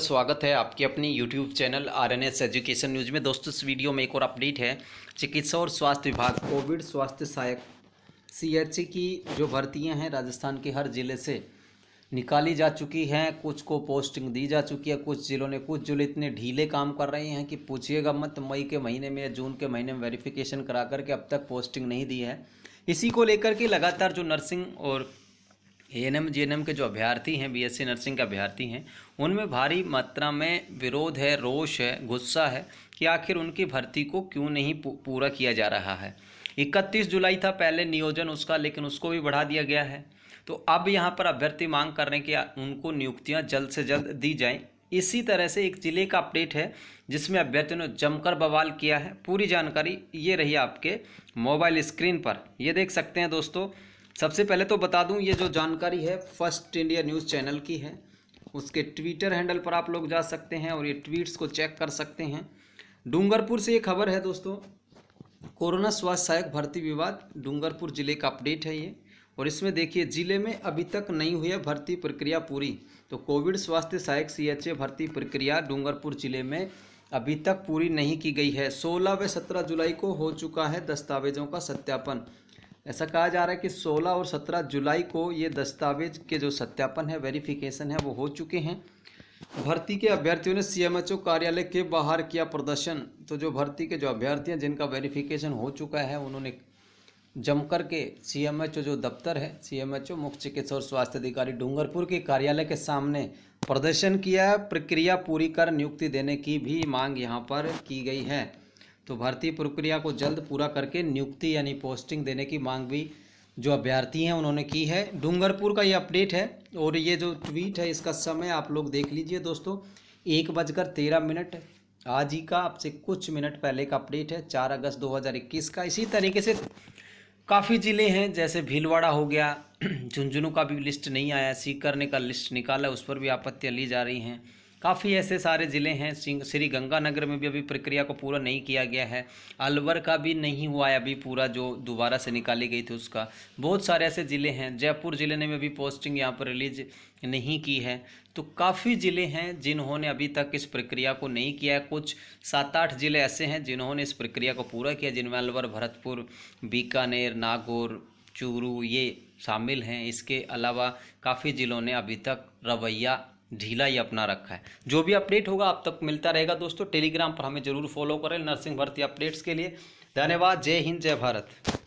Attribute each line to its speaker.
Speaker 1: स्वागत है आपके अपनी YouTube channel R N S education news में दोस्तों इस वीडियो में एक और अपडेट है चिकित्सा और स्वास्थ्य विभाग कोविड स्वास्थ्य सहायक सी की जो भर्तियां हैं राजस्थान के हर ज़िले से निकाली जा चुकी हैं कुछ को पोस्टिंग दी जा चुकी है कुछ ज़िलों ने कुछ ज़िले इतने ढीले काम कर रहे हैं कि पूछिएगा मत मई के महीने में या जून के महीने में वेरिफिकेशन करा करके अब तक पोस्टिंग नहीं दी है इसी को लेकर के लगातार जो नर्सिंग और A N M G N M के जो अभ्यर्थी हैं बीएससी नर्सिंग के अभ्यर्थी हैं उनमें भारी मात्रा में विरोध है रोष है गुस्सा है कि आखिर उनकी भर्ती को क्यों नहीं पूरा किया जा रहा है 31 जुलाई था पहले नियोजन उसका लेकिन उसको भी बढ़ा दिया गया है तो अब यहाँ पर अभ्यर्थी मांग कर रहे हैं कि उनको नियुक्तियाँ जल्द से जल्द दी जाएँ इसी तरह से एक ज़िले का अपडेट है जिसमें अभ्यर्थियों ने जमकर बवाल किया है पूरी जानकारी ये रही आपके मोबाइल स्क्रीन पर ये देख सकते हैं दोस्तों सबसे पहले तो बता दूं ये जो जानकारी है फर्स्ट इंडिया न्यूज़ चैनल की है उसके ट्विटर हैंडल पर आप लोग जा सकते हैं और ये ट्वीट्स को चेक कर सकते हैं डूंगरपुर से ये खबर है दोस्तों कोरोना स्वास्थ्य सहायक भर्ती विवाद डूंगरपुर जिले का अपडेट है ये और इसमें देखिए जिले में अभी तक नहीं हुई है भर्ती प्रक्रिया पूरी तो कोविड स्वास्थ्य सहायक सी भर्ती प्रक्रिया डूंगरपुर जिले में अभी तक पूरी नहीं की गई है सोलह व सत्रह जुलाई को हो चुका है दस्तावेजों का सत्यापन ऐसा कहा जा रहा है कि 16 और 17 जुलाई को ये दस्तावेज के जो सत्यापन है वेरिफिकेशन है वो हो चुके हैं भर्ती के अभ्यर्थियों ने सीएमएचओ कार्यालय के बाहर किया प्रदर्शन तो जो भर्ती के जो अभ्यर्थी हैं जिनका वेरिफिकेशन हो चुका है उन्होंने जमकर के सीएमएचओ जो दफ्तर है सीएमएचओ मुख्य चिकित्सा और स्वास्थ्य अधिकारी डूंगरपुर के कार्यालय के सामने प्रदर्शन किया प्रक्रिया पूरी कर नियुक्ति देने की भी मांग यहाँ पर की गई है तो भर्ती प्रक्रिया को जल्द पूरा करके नियुक्ति यानी पोस्टिंग देने की मांग भी जो अभ्यर्थी हैं उन्होंने की है डूंगरपुर का ये अपडेट है और ये जो ट्वीट है इसका समय आप लोग देख लीजिए दोस्तों एक बजकर तेरह मिनट आज ही का आपसे कुछ मिनट पहले का अपडेट है चार अगस्त 2021 का इसी तरीके से काफ़ी ज़िले हैं जैसे भीलवाड़ा हो गया झुंझुनू का भी लिस्ट नहीं आया सीकर ने का लिस्ट निकाला उस पर भी आपत्तियाँ ली जा रही हैं काफ़ी ऐसे सारे ज़िले हैं श्री गंगानगर में भी अभी प्रक्रिया को पूरा नहीं किया गया है अलवर का भी नहीं हुआ है अभी पूरा जो दोबारा से निकाली गई थी उसका बहुत सारे ऐसे ज़िले हैं जयपुर ज़िले ने भी अभी पोस्टिंग यहाँ पर रिलीज नहीं की है तो काफ़ी ज़िले हैं जिन्होंने अभी तक इस प्रक्रिया को नहीं किया है कुछ सात आठ ज़िले ऐसे हैं जिन्होंने इस प्रक्रिया को पूरा किया जिनमें अलवर भरतपुर बीकानेर नागौर चूरू ये शामिल हैं इसके अलावा काफ़ी ज़िलों ने अभी तक रवैया ढीला ही अपना रखा है जो भी अपडेट होगा आप तक मिलता रहेगा दोस्तों टेलीग्राम पर हमें जरूर फॉलो करें नर्सिंग भर्ती अपडेट्स के लिए धन्यवाद जय हिंद जय भारत